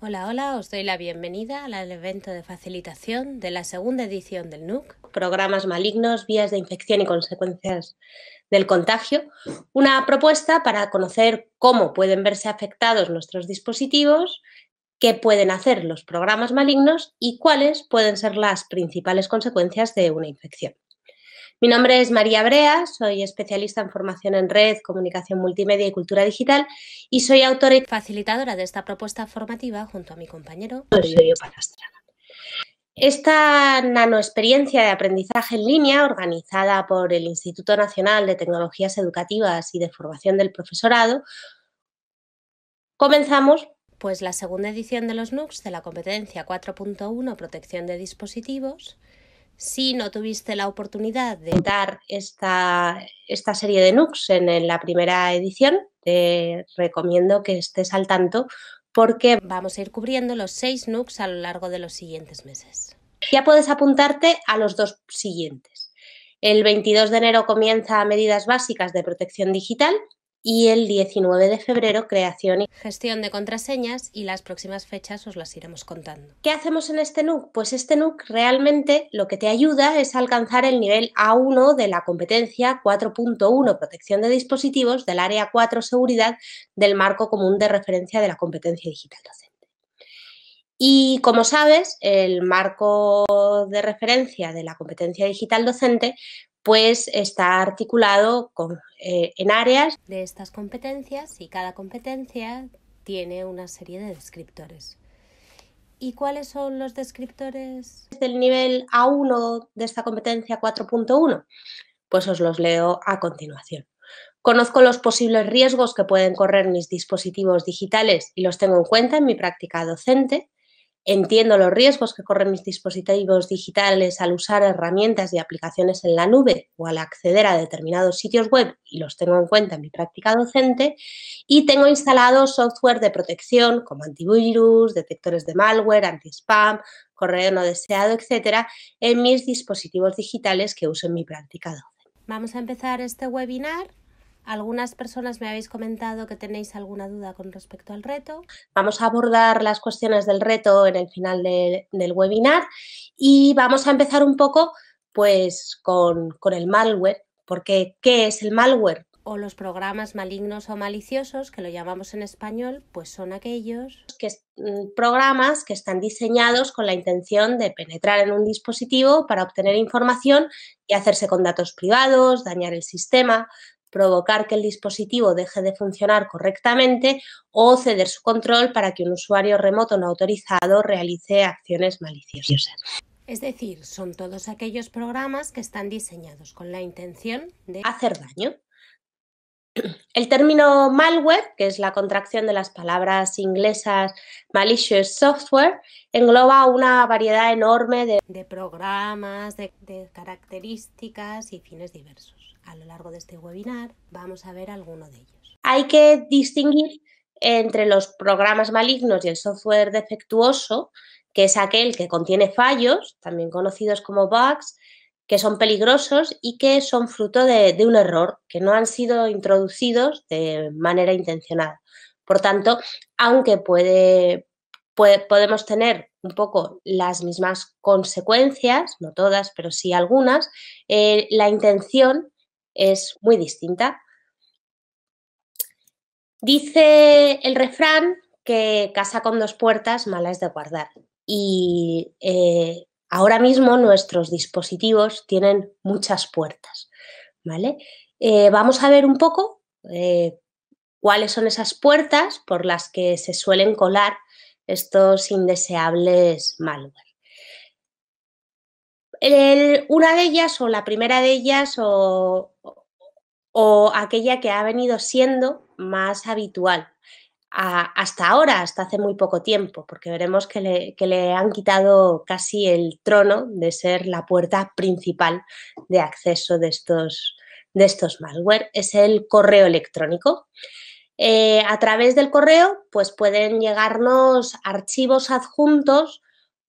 Hola, hola, os doy la bienvenida al evento de facilitación de la segunda edición del NUC, Programas Malignos, Vías de Infección y Consecuencias del Contagio, una propuesta para conocer cómo pueden verse afectados nuestros dispositivos, qué pueden hacer los programas malignos y cuáles pueden ser las principales consecuencias de una infección. Mi nombre es María Brea, soy especialista en formación en red, comunicación multimedia y cultura digital y soy autora y facilitadora de esta propuesta formativa junto a mi compañero Rodrigo Esta nanoexperiencia de aprendizaje en línea organizada por el Instituto Nacional de Tecnologías Educativas y de Formación del Profesorado, comenzamos pues la segunda edición de los NUCs de la competencia 4.1 Protección de dispositivos si no tuviste la oportunidad de dar esta, serie de NUCs en, en la primera edición, te recomiendo que estés al tanto porque vamos a ir cubriendo los seis NUCs a lo largo de los siguientes meses. Ya puedes apuntarte a los dos siguientes. El 22 de enero comienza medidas básicas de protección digital y el 19 de febrero creación y gestión de contraseñas y las próximas fechas os las iremos contando. ¿Qué hacemos en este NUC? Pues este NUC realmente lo que te ayuda es alcanzar el nivel A1 de la competencia 4.1 protección de dispositivos del área 4 seguridad del marco común de referencia de la competencia digital docente. Y como sabes, el marco de referencia de la competencia digital docente pues está articulado eh, en áreas de estas competencias y cada competencia tiene una serie de descriptores. ¿Y cuáles son los descriptores? Del nivel A1 de esta competencia 4.1, pues os los leo a continuación. Conozco los posibles riesgos que pueden correr mis dispositivos digitales y los tengo en cuenta en mi práctica docente. Entiendo los riesgos que corren mis dispositivos digitales al usar herramientas y aplicaciones en la nube o al acceder a determinados sitios web y los tengo en cuenta en mi práctica docente. Y tengo instalado software de protección como antivirus, detectores de malware, anti-spam, correo no deseado, etcétera, en mis dispositivos digitales que uso en mi práctica docente. Vamos a empezar este webinar algunas personas me habéis comentado que tenéis alguna duda con respecto al reto. Vamos a abordar las cuestiones del reto en el final del webinar y vamos a empezar un poco pues con, el malware, porque ¿qué es el malware? o los programas malignos o maliciosos, que lo llamamos en español, pues son aquellos que, mm, programas que están diseñados con la intención de penetrar en un dispositivo para obtener información y hacerse con datos privados, dañar el sistema, provocar que el dispositivo deje de funcionar correctamente o ceder su control para que un usuario remoto no autorizado realice acciones maliciosas. Es decir, son todos aquellos programas que están diseñados con la intención de hacer daño. El término malware, que es la contracción de las palabras inglesas malicious software, engloba una variedad enorme de, programas, de características y fines diversos. A lo largo de este webinar vamos a ver alguno de ellos. Hay que distinguir entre los programas malignos y el software defectuoso, que es aquel que contiene fallos, también conocidos como bugs, que son peligrosos y que son fruto de, un error, que no han sido introducidos de manera intencionada. Por tanto, aunque podemos tener un poco las mismas consecuencias, no todas, pero sí algunas, eh, la intención es muy distinta. Dice el refrán que casa con dos puertas mala es de guardar. Y eh, ahora mismo nuestros dispositivos tienen muchas puertas. ¿vale? Eh, vamos a ver un poco eh, cuáles son esas puertas por las que se suelen colar estos indeseables malware una de ellas o la primera de ellas o, aquella que ha venido siendo más habitual hasta ahora, hasta hace muy poco tiempo, porque veremos que le, han quitado casi el trono de ser la puerta principal de acceso de estos, de estos malware, es el correo electrónico. Eh, a través del correo, pues pueden llegarnos archivos adjuntos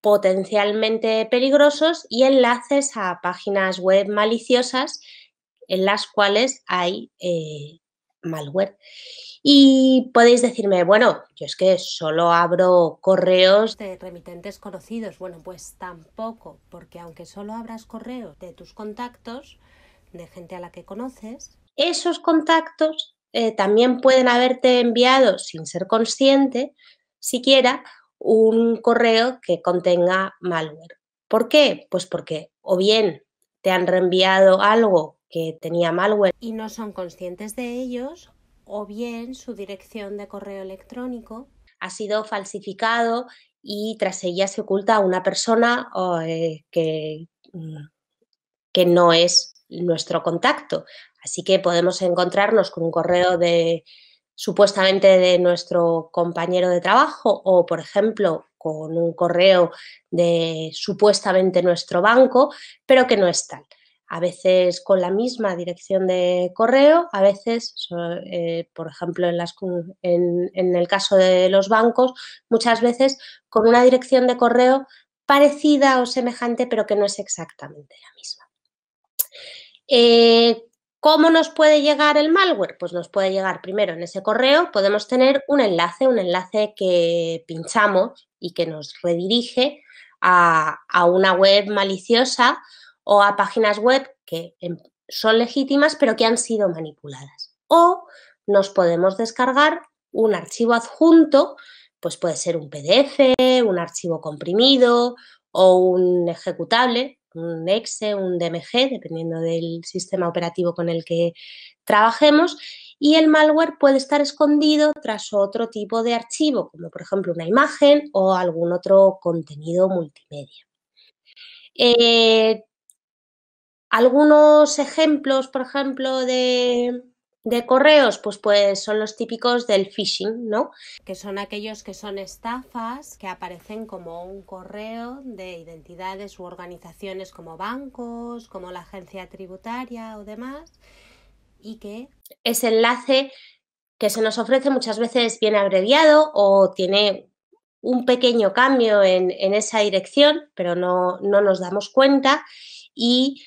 potencialmente peligrosos y enlaces a páginas web maliciosas en las cuales hay eh, malware. Y podéis decirme, bueno, yo es que solo abro correos de remitentes conocidos. Bueno, pues tampoco, porque aunque solo abras correos de tus contactos, de gente a la que conoces, esos contactos eh, también pueden haberte enviado sin ser consciente siquiera un correo que contenga malware. ¿Por qué? Pues porque o bien te han reenviado algo que tenía malware y no son conscientes de ellos, o bien su dirección de correo electrónico ha sido falsificado y tras ella se oculta una persona eh, que, mm, que no es nuestro contacto. Así que podemos encontrarnos con un correo de supuestamente de nuestro compañero de trabajo o, por ejemplo, con un correo de supuestamente nuestro banco, pero que no es tal. A veces con la misma dirección de correo, a veces, eh, por ejemplo, en, el caso de los bancos, muchas veces con una dirección de correo parecida o semejante, pero que no es exactamente la misma. Eh, ¿Cómo nos puede llegar el malware? Pues nos puede llegar primero en ese correo, podemos tener un enlace, un enlace que pinchamos y que nos redirige a, una web maliciosa o a páginas web que em, son legítimas pero que han sido manipuladas. O nos podemos descargar un archivo adjunto, pues puede ser un PDF, un archivo comprimido o un ejecutable, un exe, un DMG, dependiendo del sistema operativo con el que trabajemos, y el malware puede estar escondido tras otro tipo de archivo, como por ejemplo una imagen o algún otro contenido multimedia. Eh, algunos ejemplos, por ejemplo, de, de correos, pues, pues son los típicos del phishing, ¿no? Que son aquellos que son estafas que aparecen como un correo de identidades u organizaciones como bancos, como la agencia tributaria o demás, y que... Ese enlace que se nos ofrece muchas veces viene abreviado o tiene un pequeño cambio en, esa dirección, pero no nos damos cuenta y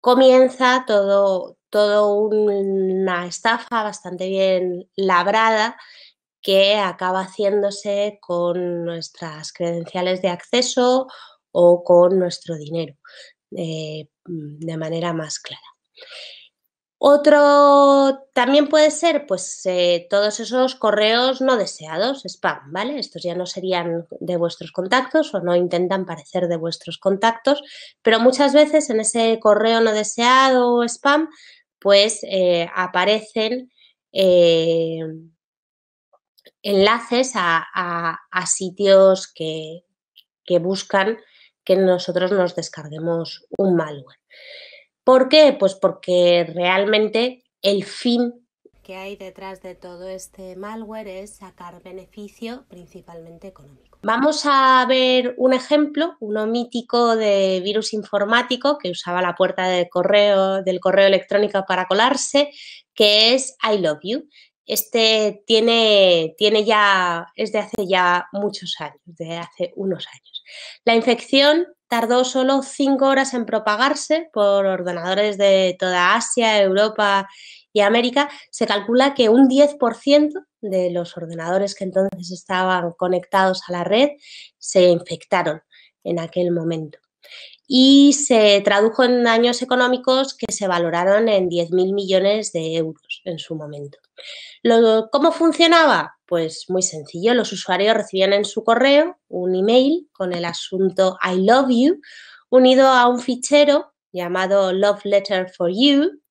comienza todo, todo una estafa bastante bien labrada que acaba haciéndose con nuestras credenciales de acceso o con nuestro dinero eh, de manera más clara. Otro también puede ser, pues, eh, todos esos correos no deseados, spam, ¿vale? Estos ya no serían de vuestros contactos o no intentan parecer de vuestros contactos, pero muchas veces en ese correo no deseado o spam pues eh, aparecen eh, enlaces a, sitios que, que, buscan que nosotros nos descarguemos un malware. ¿Por qué? Pues porque realmente el fin que hay detrás de todo este malware es sacar beneficio principalmente económico. Vamos a ver un ejemplo, uno mítico de virus informático que usaba la puerta del correo, del correo electrónico para colarse, que es I Love You. Este tiene, tiene ya, es de hace ya muchos años, de hace unos años. La infección tardó solo cinco horas en propagarse por ordenadores de toda Asia, Europa y América. Se calcula que un 10% de los ordenadores que entonces estaban conectados a la red se infectaron en aquel momento. Y se tradujo en daños económicos que se valoraron en 10.000 millones de euros en su momento. ¿Cómo funcionaba? Pues muy sencillo, los usuarios recibían en su correo un email con el asunto I love you unido a un fichero llamado Love Letter for You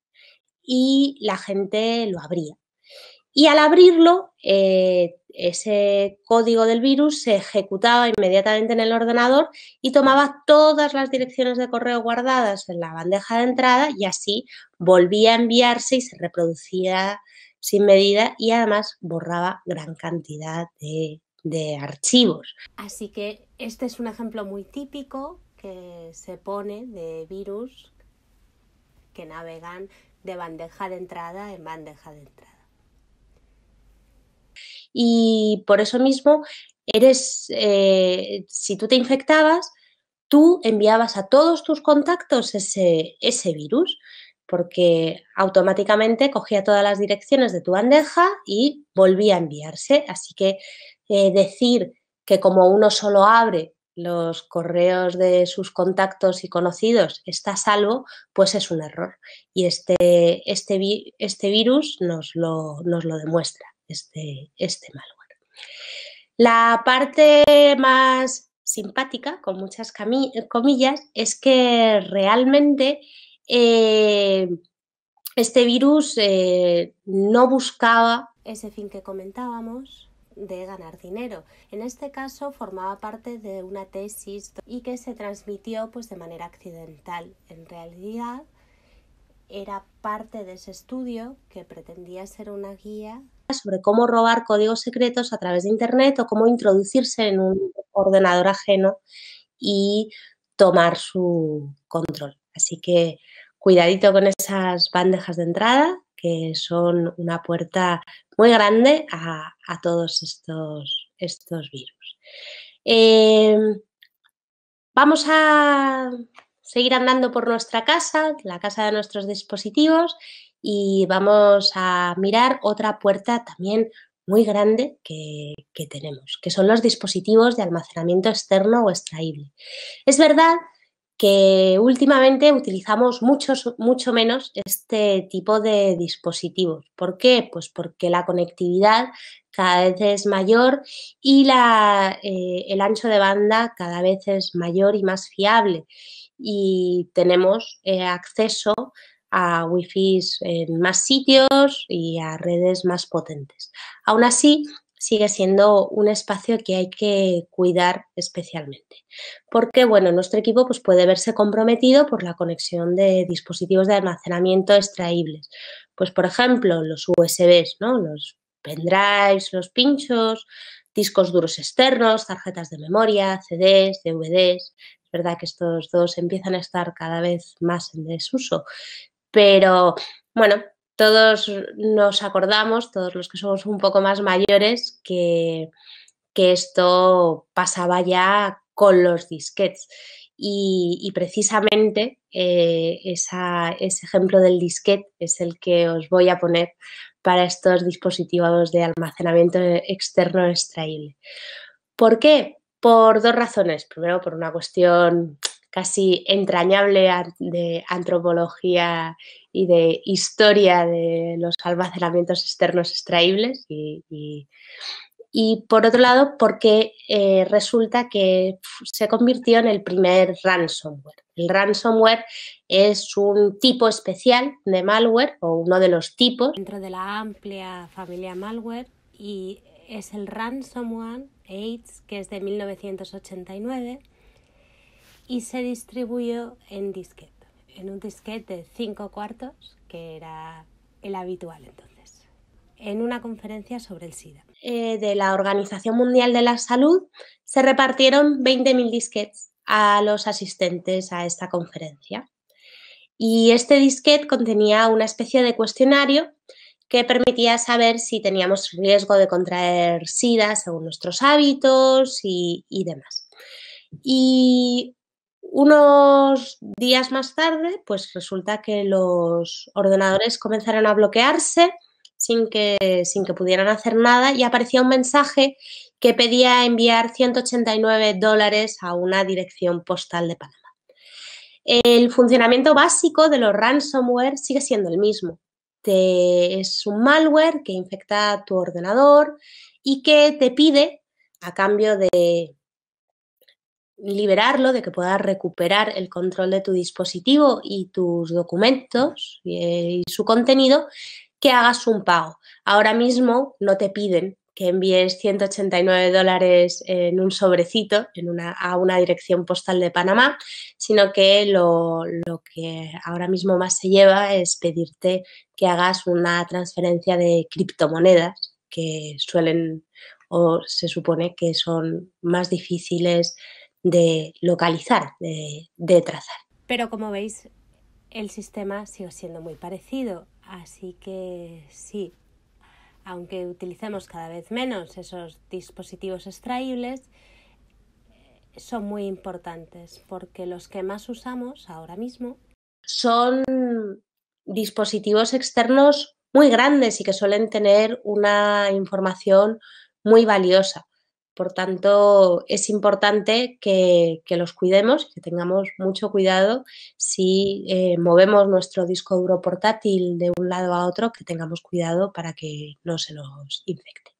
y la gente lo abría y al abrirlo, eh, ese código del virus se ejecutaba inmediatamente en el ordenador y tomaba todas las direcciones de correo guardadas en la bandeja de entrada y así volvía a enviarse y se reproducía sin medida y además borraba gran cantidad de archivos. Así que este es un ejemplo muy típico que se pone de virus que navegan de bandeja de entrada en bandeja de entrada y por eso mismo eres, eh, si tú te infectabas, tú enviabas a todos tus contactos ese, ese virus porque automáticamente cogía todas las direcciones de tu bandeja y volvía a enviarse. Así que eh, decir que como uno solo abre los correos de sus contactos y conocidos está salvo, pues es un error. Y este, este, este virus nos nos lo demuestra este, este malware. La parte más simpática, con muchas comillas, es que realmente eh, este virus eh, no buscaba ese fin que comentábamos de ganar dinero. En este caso formaba parte de una tesis y que se transmitió pues, de manera accidental. En realidad era parte de ese estudio que pretendía ser una guía sobre cómo robar códigos secretos a través de Internet o cómo introducirse en un ordenador ajeno y tomar su control. Así que cuidadito con esas bandejas de entrada, que son una puerta muy grande a, todos estos, virus. Em, vamos a seguir andando por nuestra casa, la casa de nuestros dispositivos, y vamos a mirar otra puerta también muy grande que, tenemos, que son los dispositivos de almacenamiento externo o extraíble. Es verdad que últimamente utilizamos mucho, mucho menos este tipo de dispositivos. ¿Por qué? Pues porque la conectividad cada vez es mayor y eh, el ancho de banda cada vez es mayor y más fiable y tenemos eh, acceso a wifi en más sitios y a redes más potentes. Aún así, sigue siendo un espacio que hay que cuidar especialmente. Porque, bueno, nuestro equipo pues, puede verse comprometido por la conexión de dispositivos de almacenamiento extraíbles. Pues, por ejemplo, los USBs, ¿no? Los pendrives, los pinchos, discos duros externos, tarjetas de memoria, CDs, DVDs. Es verdad que estos dos empiezan a estar cada vez más en desuso, pero bueno, todos nos acordamos, todos los que somos un poco más mayores, que, esto pasaba ya con los disquets. Y, precisamente eh, ese ejemplo del disquete es el que os voy a poner para estos dispositivos de almacenamiento externo extraíble. ¿Por qué? Por dos razones. Primero, por una cuestión casi entrañable de antropología y de historia de los almacenamientos externos extraíbles y, por otro lado porque eh, resulta que se convirtió en el primer ransomware. El ransomware es un tipo especial de malware o uno de los tipos. Dentro de la amplia familia malware y es el ransomware AIDS que es de 1989 y se distribuyó en disquete, en un disquete de cinco cuartos, que era el habitual entonces, en una conferencia sobre el SIDA. Eh, de la Organización Mundial de la Salud se repartieron 20.000 disquetes a los asistentes a esta conferencia. Y este disquete contenía una especie de cuestionario que permitía saber si teníamos riesgo de contraer SIDA según nuestros hábitos y, y demás. Y unos días más tarde, pues resulta que los ordenadores comenzaron a bloquearse sin que, sin que pudieran hacer nada y aparecía un mensaje que pedía enviar 189 dólares a una dirección postal de Panamá. El funcionamiento básico de los ransomware sigue siendo el mismo. es un malware que infecta tu ordenador y que te pide, a cambio de liberarlo, de que puedas recuperar el control de tu dispositivo y tus documentos eh, y, su contenido, que hagas un pago. Ahora mismo no te piden que envíes 189 dólares en un sobrecito en una, a una dirección postal de Panamá, sino que lo, lo, que ahora mismo más se lleva es pedirte que hagas una transferencia de criptomonedas que suelen o se supone que son más difíciles de localizar, de, trazar. Pero como veis, el sistema sigue siendo muy parecido, así que sí, aunque utilicemos cada vez menos esos dispositivos extraíbles, eh, son muy importantes porque los que más usamos ahora mismo son dispositivos externos muy grandes y que suelen tener una información muy valiosa. Por tanto, es importante que, los cuidemos, que tengamos mucho cuidado si eh, movemos nuestro disco duro portátil de un lado a otro, que tengamos cuidado para que no se nos infecte.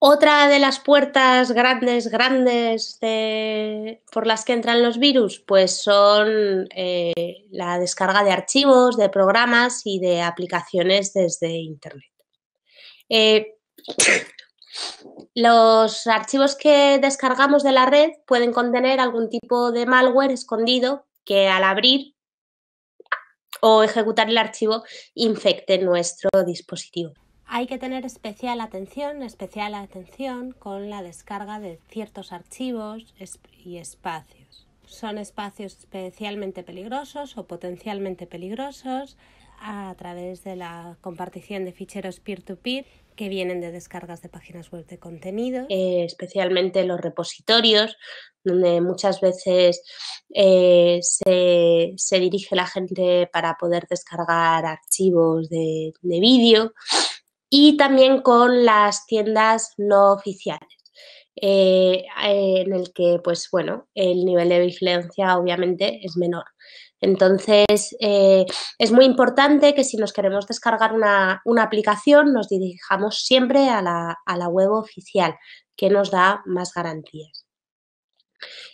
Otra de las puertas grandes, grandes por las que entran los virus, pues son eh, la descarga de archivos, de programas y de aplicaciones desde Internet. Eh, los archivos que descargamos de la red pueden contener algún tipo de malware escondido que al abrir o ejecutar el archivo infecte nuestro dispositivo. Hay que tener especial atención, especial atención con la descarga de ciertos archivos y espacios. Son espacios especialmente peligrosos o potencialmente peligrosos a través de la compartición de ficheros peer-to-peer. peer to peer to peer que vienen de descargas de páginas web de contenido. Eh, especialmente los repositorios, donde muchas veces eh, se, dirige la gente para poder descargar archivos de, vídeo. Y también con las tiendas no oficiales. Eh, en el que, pues bueno, el nivel de vigilancia obviamente es menor. Entonces, eh, es muy importante que si nos queremos descargar una, aplicación, nos dirijamos siempre a la, web oficial, que nos da más garantías.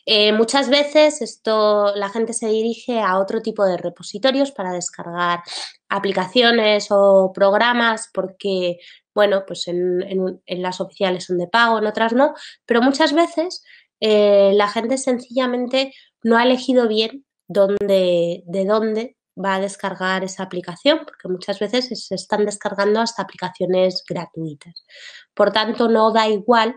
Eh, muchas veces esto, la gente se dirige a otro tipo de repositorios para descargar aplicaciones o programas porque bueno, pues en, las oficiales son de pago, en otras no, pero muchas veces eh, la gente sencillamente no ha elegido bien donde de dónde va a descargar esa aplicación, porque muchas veces se están descargando hasta aplicaciones gratuitas. Por tanto, no da igual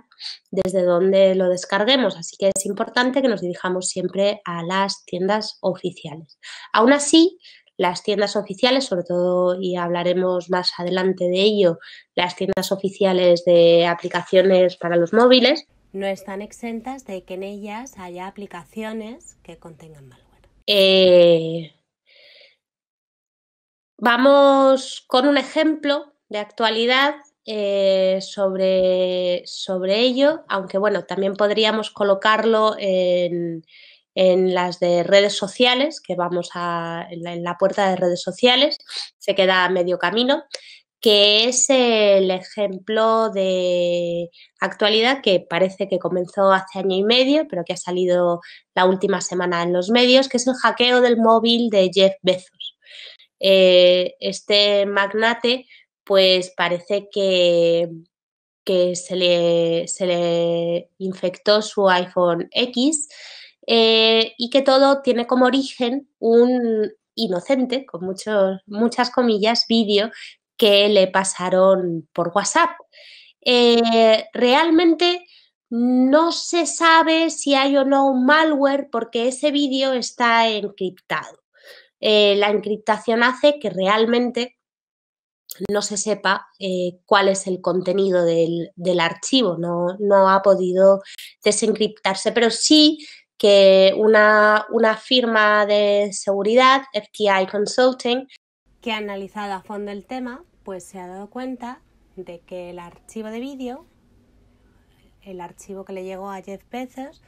desde dónde lo descarguemos, así que es importante que nos dirijamos siempre a las tiendas oficiales. Aún así, las tiendas oficiales, sobre todo, y hablaremos más adelante de ello, las tiendas oficiales de aplicaciones para los móviles, no están exentas de que en ellas haya aplicaciones que contengan valor. Eh, vamos con un ejemplo de actualidad eh, sobre, sobre ello, aunque bueno, también podríamos colocarlo en, las de redes sociales, que vamos a, en la, puerta de redes sociales, se queda a medio camino, que es el ejemplo de actualidad que parece que comenzó hace año y medio, pero que ha salido la última semana en los medios, que es el hackeo del móvil de Jeff Bezos. Eh, este magnate, pues parece que, que se, le, se, le, infectó su iPhone X eh, y que todo tiene como origen un inocente, con muchos, muchas comillas, vídeo que le pasaron por WhatsApp. Eh, realmente no se sabe si hay o no un malware porque ese vídeo está encriptado. Eh, la encriptación hace que realmente no se sepa eh, cuál es el contenido del, archivo, no, ha podido desencriptarse, pero sí que una, una firma de seguridad, FTI Consulting, que ha analizado a fondo el tema, pues se ha dado cuenta de que el archivo de vídeo, el archivo que le llegó a Jeff Bezos,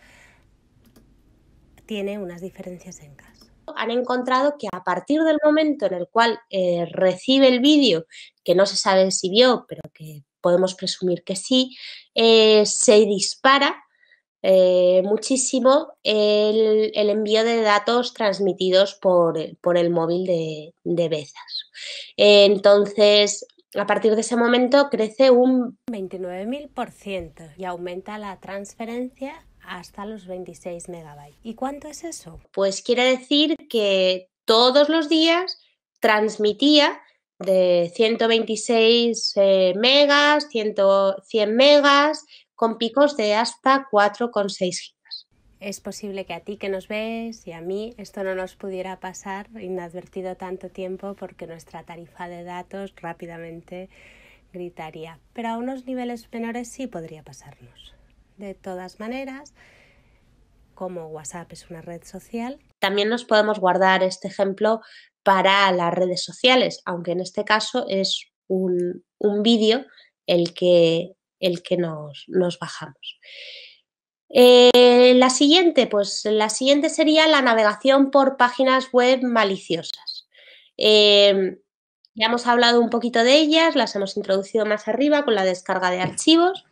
tiene unas diferencias en casa han encontrado que a partir del momento en el cual eh, recibe el vídeo, que no se sabe si vio, pero que podemos presumir que sí, eh, se dispara eh, muchísimo el, envío de datos transmitidos por, el móvil de, de Bezas. entonces, a partir de ese momento crece un 29.000% y aumenta la transferencia hasta los 26 megabytes. ¿Y cuánto es eso? Pues quiere decir que todos los días transmitía de 126 eh, megas, 100 megas, con picos de hasta 4,6 gigas. Es posible que a ti que nos ves y a mí esto no nos pudiera pasar inadvertido tanto tiempo porque nuestra tarifa de datos rápidamente gritaría, pero a unos niveles menores sí podría pasarnos. De todas maneras, como WhatsApp es una red social, también nos podemos guardar este ejemplo para las redes sociales, aunque en este caso es un, un vídeo el que, el que nos, bajamos. Eh, la siguiente, pues la siguiente sería la navegación por páginas web maliciosas. Em, ya hemos hablado un poquito de ellas, las hemos introducido más arriba con la descarga de archivos,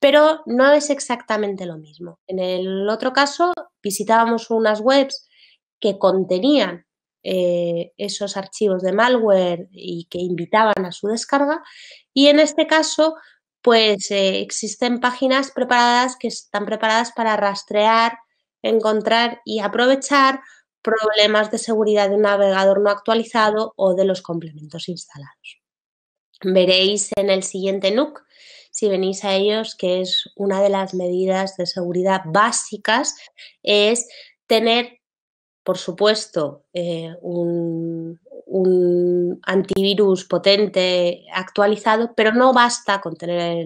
pero no es exactamente lo mismo. En el otro caso, visitábamos unas webs que contenían eh, esos archivos de malware y que invitaban a su descarga, y en este caso, pues eh, existen páginas preparadas que están preparadas para rastrear, encontrar y aprovechar problemas de seguridad de un navegador no actualizado o de los complementos instalados. Veréis en el siguiente NUC, si venís a ellos, que es una de las medidas de seguridad básicas, es tener, por supuesto, eh, un, un antivirus potente, actualizado, pero no basta con tener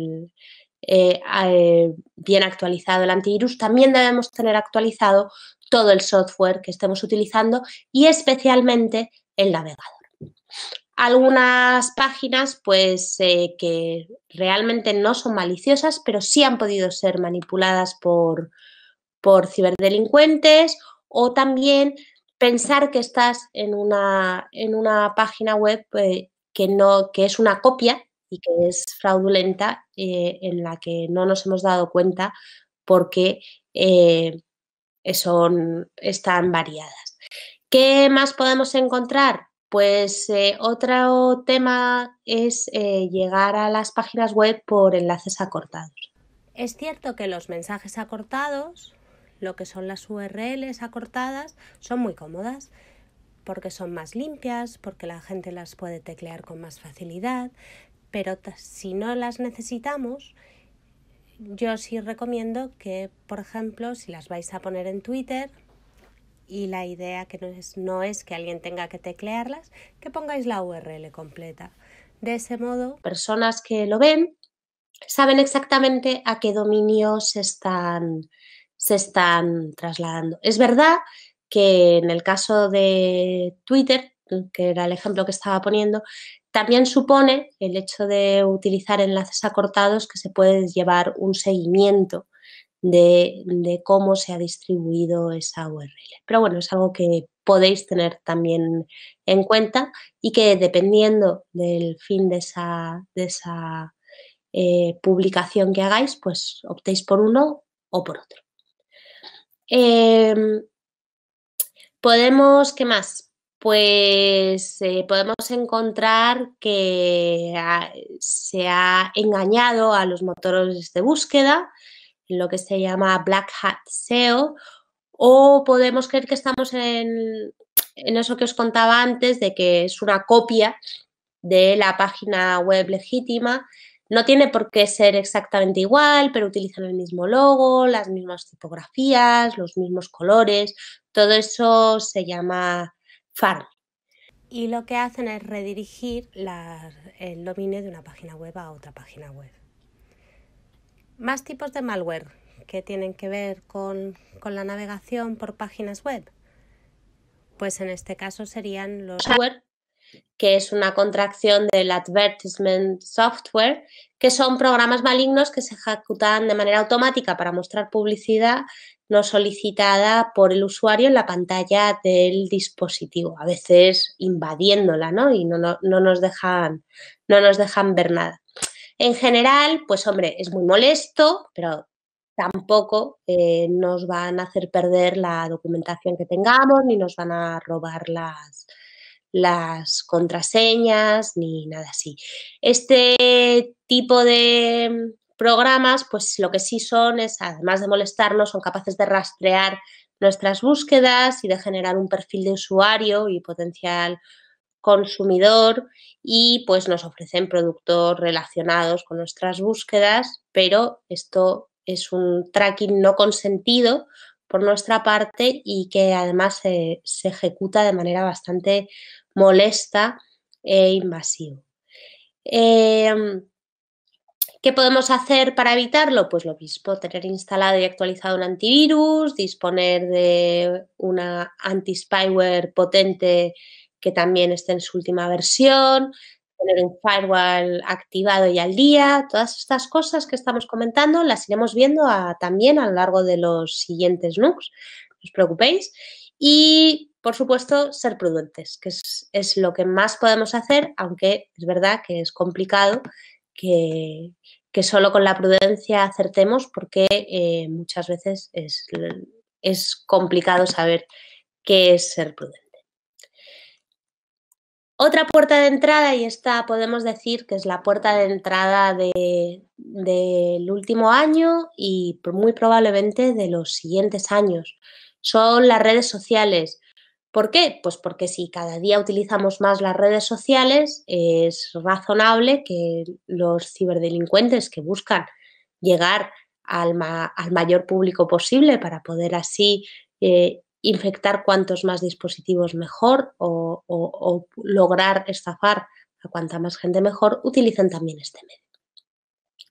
eh, eh, bien actualizado el antivirus, también debemos tener actualizado todo el software que estemos utilizando y especialmente el navegador. Algunas páginas, pues eh, que realmente no son maliciosas, pero sí han podido ser manipuladas por, por ciberdelincuentes o también pensar que estás en una, en una página web eh, que, no, que es una copia y que es fraudulenta, eh, en la que no nos hemos dado cuenta porque eh, son, están variadas. ¿Qué más podemos encontrar? Pues otro tema es llegar a las páginas web por enlaces acortados. Es cierto que los mensajes acortados lo que son las URLs acortadas, son muy cómodas porque son más limpias, porque la gente las puede teclear con más facilidad, pero si no las necesitamos, yo sí recomiendo que, por ejemplo, si las vais a poner en Twitter, y la idea que no es, no es que alguien tenga que teclearlas, que pongáis la URL completa. De ese modo, personas que lo ven saben exactamente a qué dominio están se están trasladando. Es verdad que en el caso de Twitter, que era el ejemplo que estaba poniendo, también supone el hecho de utilizar enlaces acortados que se puede llevar un seguimiento de, cómo se ha distribuido esa URL. Pero bueno, es algo que podéis tener también en cuenta y que dependiendo del fin de esa, de esa eh, publicación que hagáis, pues optéis por uno o por otro. Em, podemos, ¿qué más? Pues eh, podemos encontrar que se ha engañado a los motores de búsqueda, en lo que se llama Black Hat SEO, o podemos creer que estamos en, en eso que os contaba antes, de que es una copia de la página web legítima no tiene por qué ser exactamente igual, pero utilizan el mismo logo, las mismas tipografías, los mismos colores. Todo eso se llama farm. Y lo que hacen es redirigir el dominio de una página web a otra página web. Más tipos de malware que tienen que ver con, la navegación por páginas web. Pues en este caso serían los que es una contracción del Advertisement Software, que son programas malignos que se ejecutan de manera automática para mostrar publicidad no solicitada por el usuario en la pantalla del dispositivo, a veces invadiéndola, ¿no? Y no, no, nos, dejan, ver nada. En general, pues hombre, es muy molesto, pero tampoco eh, nos van a hacer perder la documentación que tengamos ni nos van a robar las, las contraseñas ni nada así. Este tipo de mm, programas, pues lo que sí son es, además de molestarnos, son capaces de rastrear nuestras búsquedas y de generar un perfil de usuario y potencial consumidor y pues nos ofrecen productos relacionados con nuestras búsquedas, pero esto es un tracking no consentido por nuestra parte y que además se, ejecuta de manera bastante molesta e invasivo. Em, ¿Qué podemos hacer para evitarlo? Pues lo mismo, tener instalado y actualizado un antivirus, disponer de una anti-spyware potente que también esté en su última versión, tener un firewall activado y al día, todas estas cosas que estamos comentando las iremos viendo también a lo largo de los siguientes NUCs, no os preocupéis. Y por supuesto, ser prudentes, que es, lo que más podemos hacer, aunque es verdad que es complicado que, solo con la prudencia acertemos, porque eh, muchas veces es, complicado saber qué es ser prudente. Otra puerta de entrada, y esta podemos decir que es la puerta de entrada del último año y muy probablemente de los siguientes años, son las redes sociales. ¿Por qué? Pues porque si cada día utilizamos más las redes sociales, es razonable que los ciberdelincuentes que buscan llegar al, mayor público posible para poder así eh, infectar cuantos más dispositivos mejor o, lograr estafar a cuanta más gente mejor, utilicen también este medio.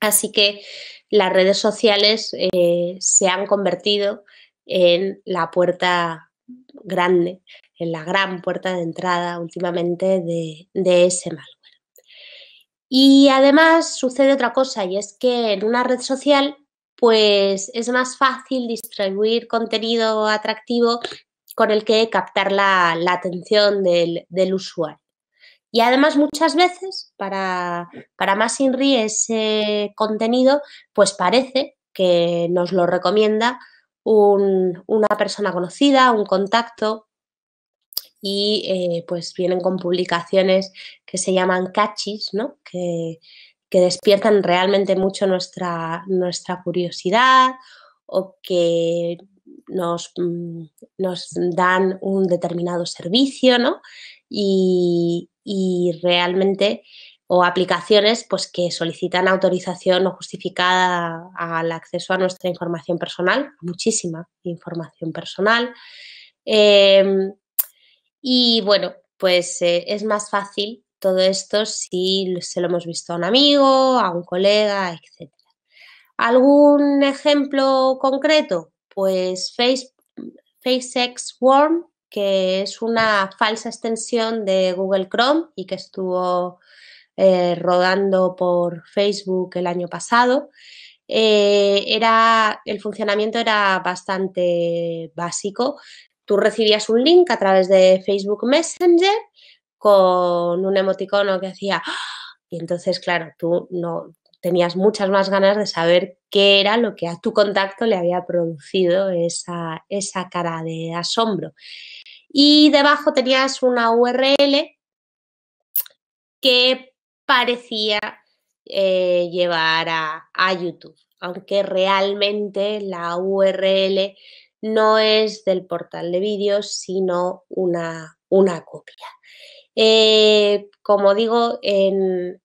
Así que las redes sociales eh, se han convertido en la puerta grande, en la gran puerta de entrada últimamente de, ese malware. Y además sucede otra cosa y es que en una red social pues es más fácil distribuir contenido atractivo con el que captar la, atención del, usuario. Y además muchas veces para, para más INRI ese contenido pues parece que nos lo recomienda una persona conocida, un contacto, y eh, pues vienen con publicaciones que se llaman cachis, ¿no? que, que, despiertan realmente mucho nuestra, nuestra curiosidad o que nos, mm, nos, dan un determinado servicio, ¿no? y, y realmente o aplicaciones pues, que solicitan autorización o justificada al acceso a nuestra información personal, muchísima información personal. Em, y bueno, pues eh, es más fácil todo esto si se lo hemos visto a un amigo, a un colega, etc. ¿Algún ejemplo concreto? Pues Face, FaceX Worm, que es una falsa extensión de Google Chrome y que estuvo eh, rodando por Facebook el año pasado. Eh, era, el funcionamiento era bastante básico. Tú recibías un link a través de Facebook Messenger con un emoticono que hacía... ¡Ah!". Y entonces, claro, tú no tenías muchas más ganas de saber qué era lo que a tu contacto le había producido esa, esa cara de asombro. Y debajo tenías una URL que parecía eh, llevar a, YouTube, aunque realmente la URL no es del portal de vídeos, sino una, una copia. Eh, como digo, en,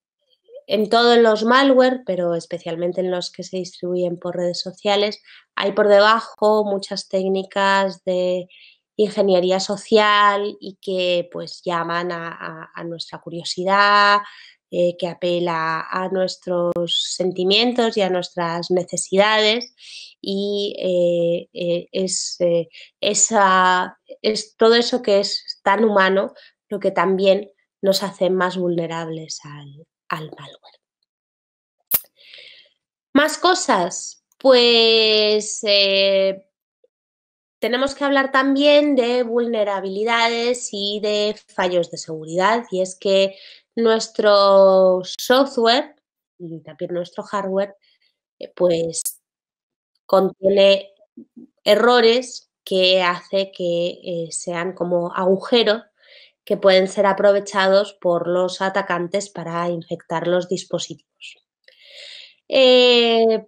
todos los malware, pero especialmente en los que se distribuyen por redes sociales, hay por debajo muchas técnicas de ingeniería social y que pues llaman a nuestra curiosidad, eh, que apela a nuestros sentimientos y a nuestras necesidades y eh, eh, es, esa, es todo eso que es tan humano lo que también nos hace más vulnerables al, al malware. Más cosas, pues tenemos que hablar también de vulnerabilidades y de fallos de seguridad. Y es que nuestro software y también nuestro hardware, eh, pues contiene errores que hace que eh, sean como agujeros que pueden ser aprovechados por los atacantes para infectar los dispositivos. Eh,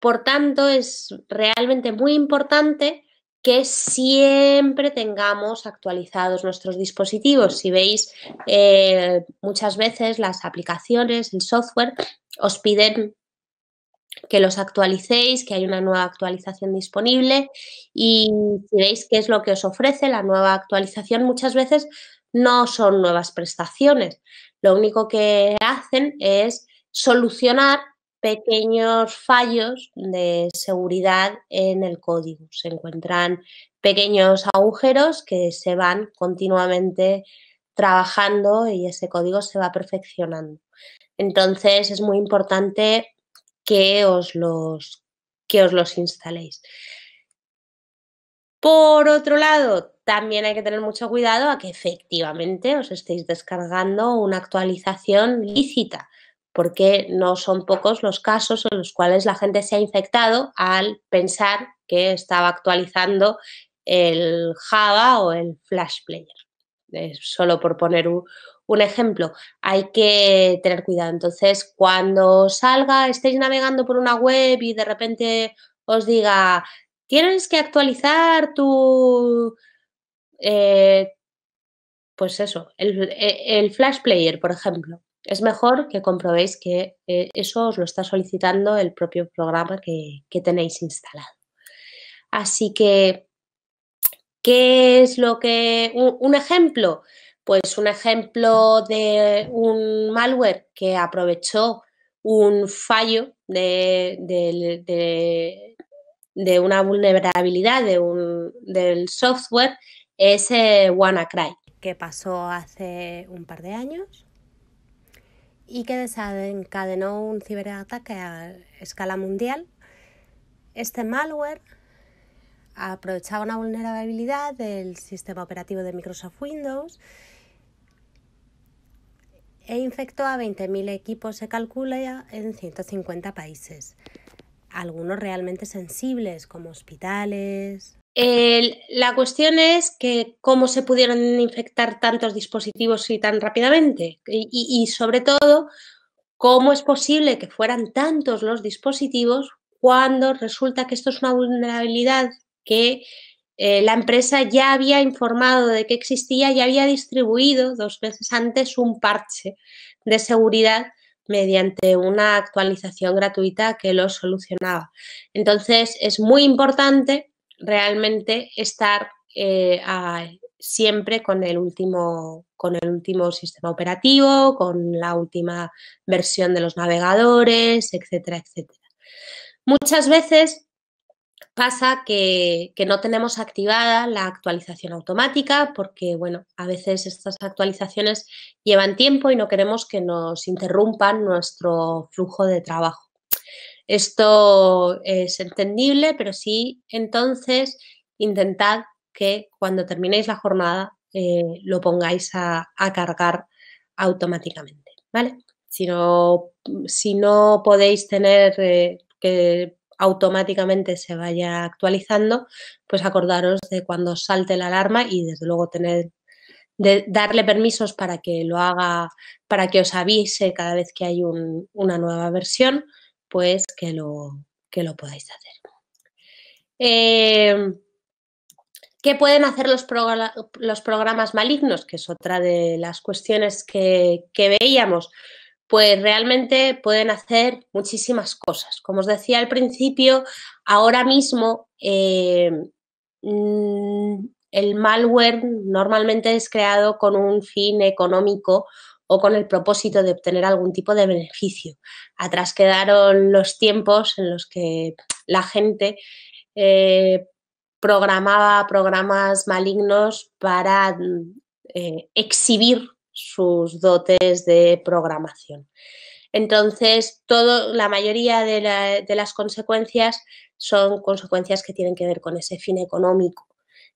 por tanto, es realmente muy importante que siempre tengamos actualizados nuestros dispositivos. Si veis, eh, muchas veces las aplicaciones, el software, os piden que los actualicéis, que hay una nueva actualización disponible y si veis qué es lo que os ofrece la nueva actualización, muchas veces no son nuevas prestaciones. Lo único que hacen es solucionar pequeños fallos de seguridad en el código. Se encuentran pequeños agujeros que se van continuamente trabajando y ese código se va perfeccionando. Entonces es muy importante que os los, que os los instaléis. Por otro lado, también hay que tener mucho cuidado a que efectivamente os estéis descargando una actualización lícita porque no son pocos los casos en los cuales la gente se ha infectado al pensar que estaba actualizando el Java o el Flash Player. Eh, solo por poner un, ejemplo, hay que tener cuidado. Entonces, cuando salga, estéis navegando por una web y de repente os diga, tienes que actualizar tu... Eh, pues eso, e, el Flash Player, por ejemplo es mejor que comprobéis que eh, eso os lo está solicitando el propio programa que, tenéis instalado. Así que, ¿qué es lo que... un, ejemplo? Pues un ejemplo de un malware que aprovechó un fallo de, una vulnerabilidad de del software es eh, WannaCry. Que pasó hace un par de años y que desencadenó un ciberataque a escala mundial. Este malware aprovechaba una vulnerabilidad del sistema operativo de Microsoft Windows e infectó a 20.000 equipos, se calcula, en 150 países. Algunos realmente sensibles, como hospitales, la cuestión es que cómo se pudieron infectar tantos dispositivos y tan rápidamente y, sobre todo cómo es posible que fueran tantos los dispositivos cuando resulta que esto es una vulnerabilidad que eh, la empresa ya había informado de que existía y había distribuido dos veces antes un parche de seguridad mediante una actualización gratuita que lo solucionaba. Entonces, es muy importante realmente estar eh, siempre con el último con el último sistema operativo, con la última versión de los navegadores, etcétera, etcétera. Muchas veces pasa que, que, no tenemos activada la actualización automática porque, bueno, a veces estas actualizaciones llevan tiempo y no queremos que nos interrumpan nuestro flujo de trabajo. Esto es entendible, pero sí, entonces, intentad que cuando terminéis la jornada eh, lo pongáis a, cargar automáticamente, ¿vale? Si no, si no podéis tener eh, que automáticamente se vaya actualizando, pues acordaros de cuando salte la alarma y desde luego tener de darle permisos para que lo haga, para que os avise cada vez que hay una nueva versión pues que lo, lo podáis hacer. Em, ¿Qué pueden hacer los, los, programas malignos? Que es otra de las cuestiones que, veíamos. Pues realmente pueden hacer muchísimas cosas. Como os decía al principio, ahora mismo em, mm, el malware normalmente es creado con un fin económico o con el propósito de obtener algún tipo de beneficio. Atrás quedaron los tiempos en los que la gente eh, programaba programas malignos para eh, exhibir sus dotes de programación. Entonces, todo, la mayoría de, las consecuencias son consecuencias que tienen que ver con ese fin económico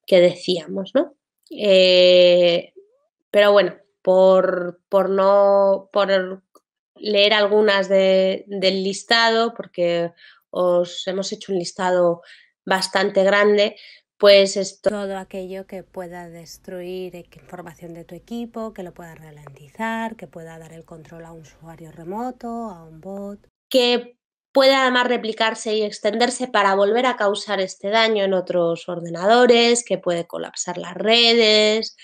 que decíamos, ¿no? Eh, pero bueno, por, por no por leer algunas del listado, porque os hemos hecho un listado bastante grande, pues esto... Todo aquello que pueda destruir información de tu equipo, que lo pueda ralentizar, que pueda dar el control a un usuario remoto, a un bot. Que pueda además replicarse y extenderse para volver a causar este daño en otros ordenadores, que puede colapsar las redes,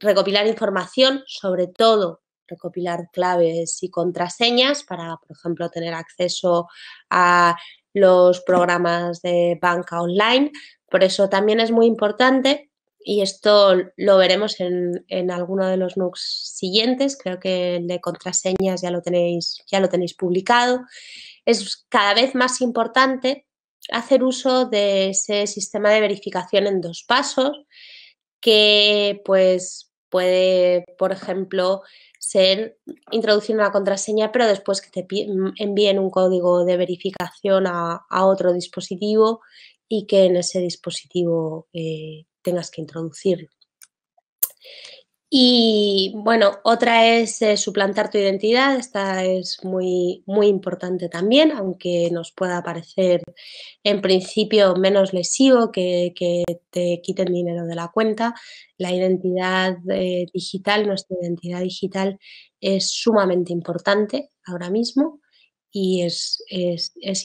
recopilar información, sobre todo recopilar claves y contraseñas para, por ejemplo, tener acceso a los programas de banca online. Por eso también es muy importante, y esto lo veremos en, alguno de los NUCs siguientes, creo que el de contraseñas ya lo tenéis, ya lo tenéis publicado, es cada vez más importante hacer uso de ese sistema de verificación en dos pasos que pues puede, por ejemplo, ser introducir una contraseña, pero después que te envíen un código de verificación a, otro dispositivo y que en ese dispositivo eh, tengas que introducirlo. Y bueno, otra es eh, suplantar tu identidad. Esta es muy, muy importante también, aunque nos pueda parecer en principio menos lesivo que, te quiten dinero de la cuenta. La identidad eh, digital, nuestra identidad digital es sumamente importante ahora mismo y es,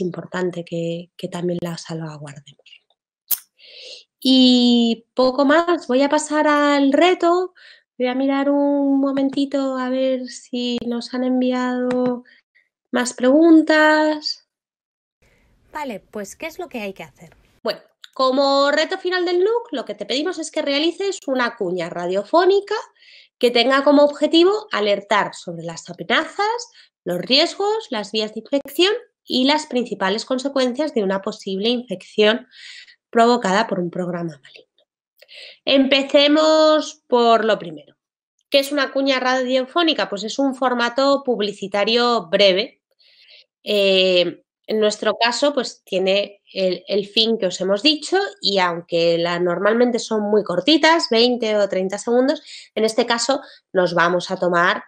importante que, que también la salvaguarden. Y poco más, voy a pasar al reto. Voy a mirar un momentito a ver si nos han enviado más preguntas. Vale, pues ¿qué es lo que hay que hacer? Bueno, como reto final del NUC, lo que te pedimos es que realices una cuña radiofónica que tenga como objetivo alertar sobre las amenazas, los riesgos, las vías de infección y las principales consecuencias de una posible infección provocada por un programa maligno. Empecemos por lo primero. ¿Qué es una cuña radiofónica? Pues es un formato publicitario breve. Eh, en nuestro caso, pues tiene el, fin que os hemos dicho y aunque la, normalmente son muy cortitas, 20 o 30 segundos, en este caso nos vamos a tomar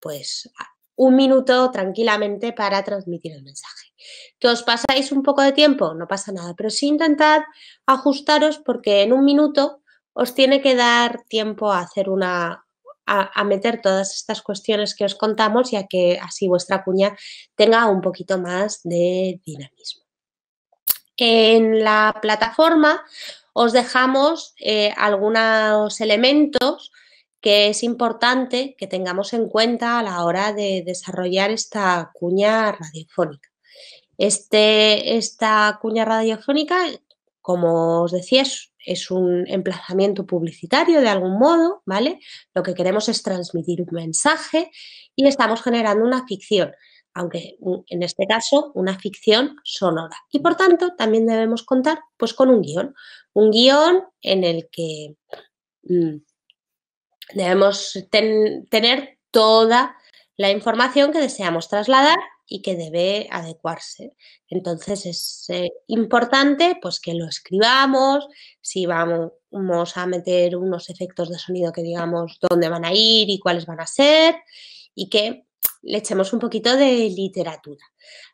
pues un minuto tranquilamente para transmitir el mensaje. Que os pasáis un poco de tiempo, no pasa nada, pero sí intentad ajustaros porque en un minuto os tiene que dar tiempo a hacer una, a, meter todas estas cuestiones que os contamos y a que así vuestra cuña tenga un poquito más de dinamismo. En la plataforma os dejamos eh, algunos elementos que es importante que tengamos en cuenta a la hora de desarrollar esta cuña radiofónica. Este, esta cuña radiofónica, como os decía, es un emplazamiento publicitario de algún modo, ¿vale? Lo que queremos es transmitir un mensaje y estamos generando una ficción, aunque mm, en este caso una ficción sonora. Y por tanto, también debemos contar pues con un guión, un guión en el que mm, debemos tener toda la información que deseamos trasladar y que debe adecuarse. Entonces es eh, importante pues, que lo escribamos, si vamos a meter unos efectos de sonido que digamos dónde van a ir y cuáles van a ser y que le echemos un poquito de literatura.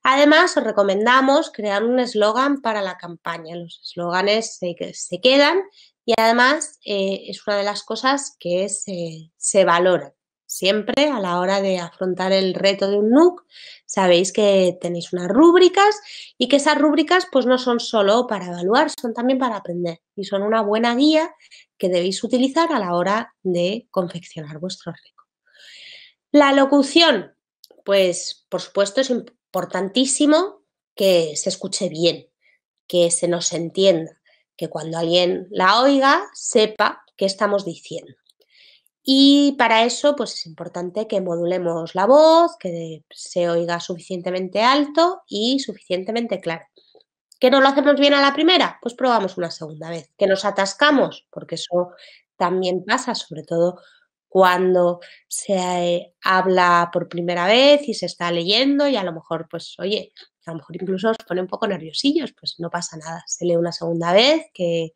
Además, os recomendamos crear un eslogan para la campaña. Los eslóganes se, quedan y además eh, es una de las cosas que se, se valoran siempre a la hora de afrontar el reto de un NUC, sabéis que tenéis unas rúbricas y que esas rúbricas pues no son solo para evaluar, son también para aprender y son una buena guía que debéis utilizar a la hora de confeccionar vuestro reto. La locución, pues por supuesto es importantísimo que se escuche bien, que se nos entienda, que cuando alguien la oiga sepa qué estamos diciendo. Y para eso, pues es importante que modulemos la voz, que se oiga suficientemente alto y suficientemente claro. ¿Que no lo hacemos bien a la primera? Pues probamos una segunda vez. ¿Que nos atascamos? Porque eso también pasa, sobre todo cuando se eh, habla por primera vez y se está leyendo y a lo mejor, pues, oye, a lo mejor incluso os pone un poco nerviosillos, pues no pasa nada, se lee una segunda vez, que,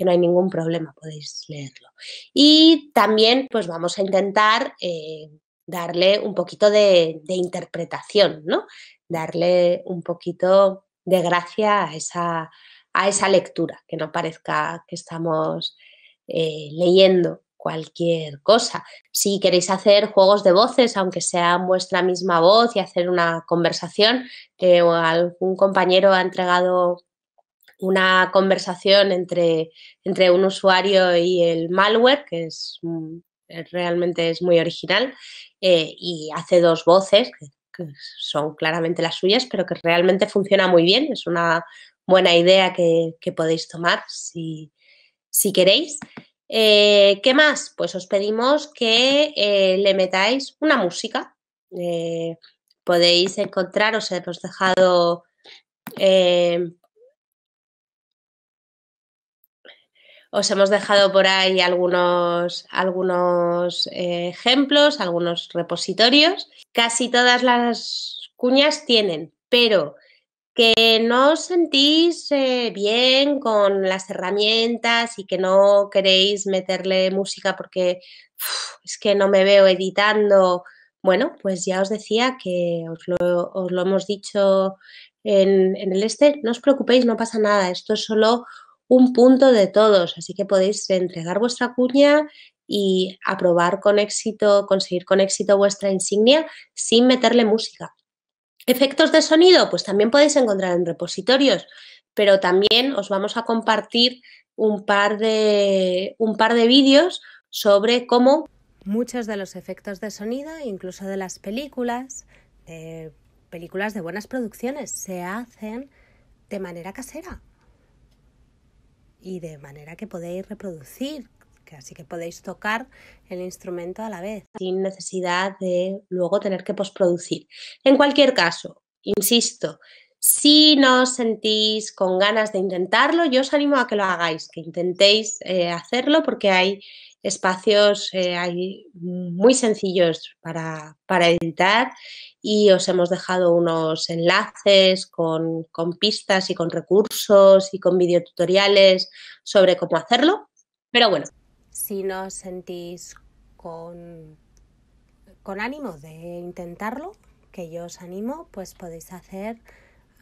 no hay ningún problema, podéis leerlo. Y también pues vamos a intentar eh, darle un poquito de, interpretación, ¿no? Darle un poquito de gracia a esa, a esa lectura, que no parezca que estamos eh, leyendo cualquier cosa. Si queréis hacer juegos de voces, aunque sea vuestra misma voz y hacer una conversación, que algún compañero ha entregado una conversación entre, entre un usuario y el malware, que es mm, realmente es muy original, eh, y hace dos voces, que son claramente las suyas, pero que realmente funciona muy bien. Es una buena idea que, que podéis tomar si, si queréis. Eh, ¿Qué más? Pues os pedimos que eh, le metáis una música. Eh, podéis encontrar, os hemos dejado. os hemos dejado por ahí algunos, algunos ejemplos, algunos repositorios. Casi todas las cuñas tienen, pero que no os sentís eh, bien con las herramientas y que no queréis meterle música porque es que no me veo editando. Bueno, pues ya os decía que os lo, hemos dicho en, en, el este, no os preocupéis, no pasa nada, esto es solo un punto de todos, así que podéis entregar vuestra cuña y aprobar con éxito, conseguir con éxito vuestra insignia sin meterle música. Efectos de sonido, pues también podéis encontrar en repositorios, pero también os vamos a compartir un par de, un par de vídeos sobre cómo... Muchos de los efectos de sonido, incluso de las películas, películas de buenas producciones, se hacen de manera casera y de manera que podéis reproducir así que podéis tocar el instrumento a la vez. Sin necesidad de luego tener que posproducir. En cualquier caso, insisto, si no os sentís con ganas de intentarlo, yo os animo a que lo hagáis, que intentéis eh, hacerlo porque hay espacios eh, hay muy sencillos para, para, editar y os hemos dejado unos enlaces con, con pistas y con recursos y con videotutoriales sobre cómo hacerlo. Pero bueno, si no os sentís con, ánimo de intentarlo, que yo os animo, pues podéis hacer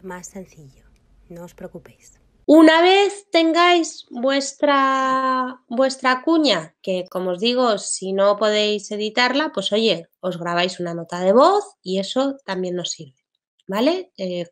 más sencillo. No os preocupéis. Una vez tengáis vuestra, vuestra cuña, que como os digo, si no podéis editarla, pues oye, os grabáis una nota de voz y eso también nos sirve. ¿Vale? Eh,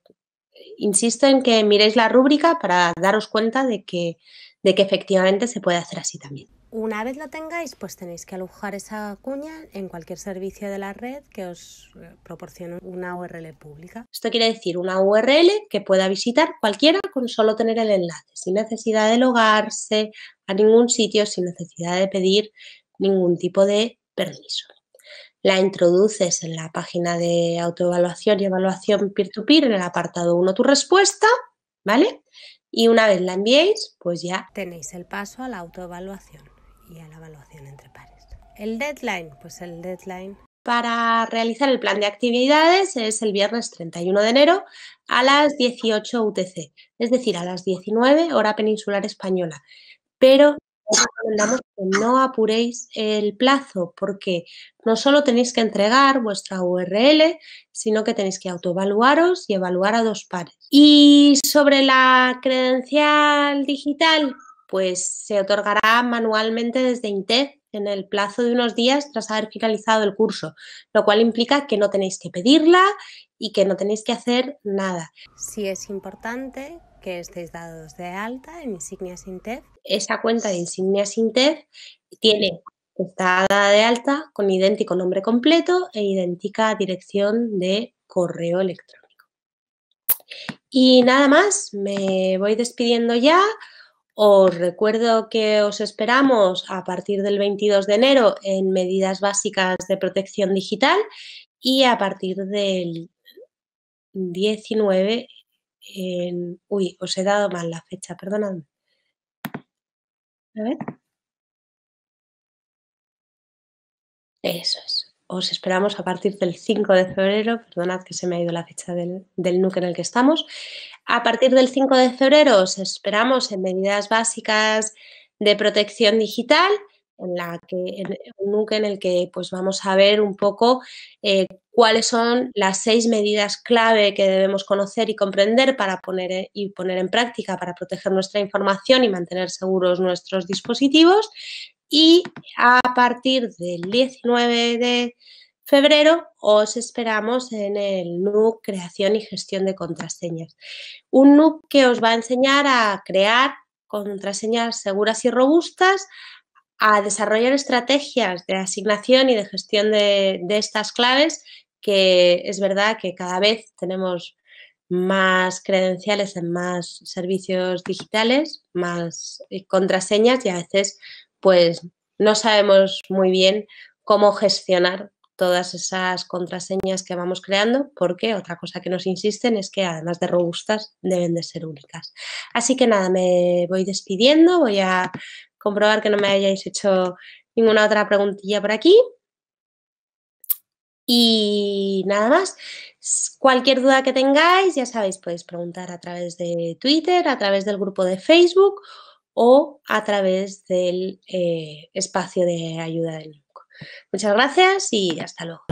insisto en que miréis la rúbrica para daros cuenta de que efectivamente se puede hacer así también. Una vez la tengáis, pues tenéis que alojar esa cuña en cualquier servicio de la red que os eh, proporcione una URL pública. Esto quiere decir una URL que pueda visitar cualquiera con solo tener el enlace, sin necesidad de logarse a ningún sitio, sin necesidad de pedir ningún tipo de permiso. La introduces en la página de autoevaluación y evaluación peer to -peer, en el apartado 1 tu respuesta, ¿vale? Y una vez la enviéis, pues ya tenéis el paso a la autoevaluación y a la evaluación entre pares. El deadline, pues el deadline. Para realizar el plan de actividades es el viernes 31 de enero a las 18 UTC, es decir, a las 19 hora peninsular española. Pero recomendamos que no apuréis el plazo porque no solo tenéis que entregar vuestra URL, sino que tenéis que autoevaluaros y evaluar a dos pares. Y sobre la credencial digital, pues se otorgará manualmente desde INTEF en el plazo de unos días tras haber finalizado el curso, lo cual implica que no tenéis que pedirla y que no tenéis que hacer nada. Si es importante que estéis dados de alta en Insignias INTEF. Esa cuenta de Insignias INTEF tiene está dada de alta con idéntico nombre completo e idéntica dirección de correo electrónico. Y nada más, me voy despidiendo ya. Os recuerdo que os esperamos a partir del 22 de enero en medidas básicas de protección digital y a partir del 19 en... Uy, os he dado mal la fecha, perdonadme. A ver. Eso es. Os esperamos a partir del 5 de febrero, perdonad que se me ha ido la fecha del, del NUC en el que estamos, a partir del 5 de febrero esperamos en medidas básicas de protección digital, en la que en el que pues vamos a ver un poco eh, cuáles son las seis medidas clave que debemos conocer y comprender para poner eh, y poner en práctica para proteger nuestra información y mantener seguros nuestros dispositivos y a partir del 19 de febrero, febrero os esperamos en el NUC Creación y Gestión de Contraseñas. Un NUC que os va a enseñar a crear contraseñas seguras y robustas, a desarrollar estrategias de asignación y de gestión de, estas claves, que es verdad que cada vez tenemos más credenciales en más servicios digitales, más eh, contraseñas y a veces pues no sabemos muy bien cómo gestionar todas esas contraseñas que vamos creando, porque otra cosa que nos insisten es que además de robustas deben de ser únicas. Así que nada, me voy despidiendo, voy a comprobar que no me hayáis hecho ninguna otra preguntilla por aquí. Y nada más, cualquier duda que tengáis, ya sabéis, podéis preguntar a través de Twitter, a través del grupo de Facebook o a través del eh, espacio de ayuda del Muchas gracias y hasta luego.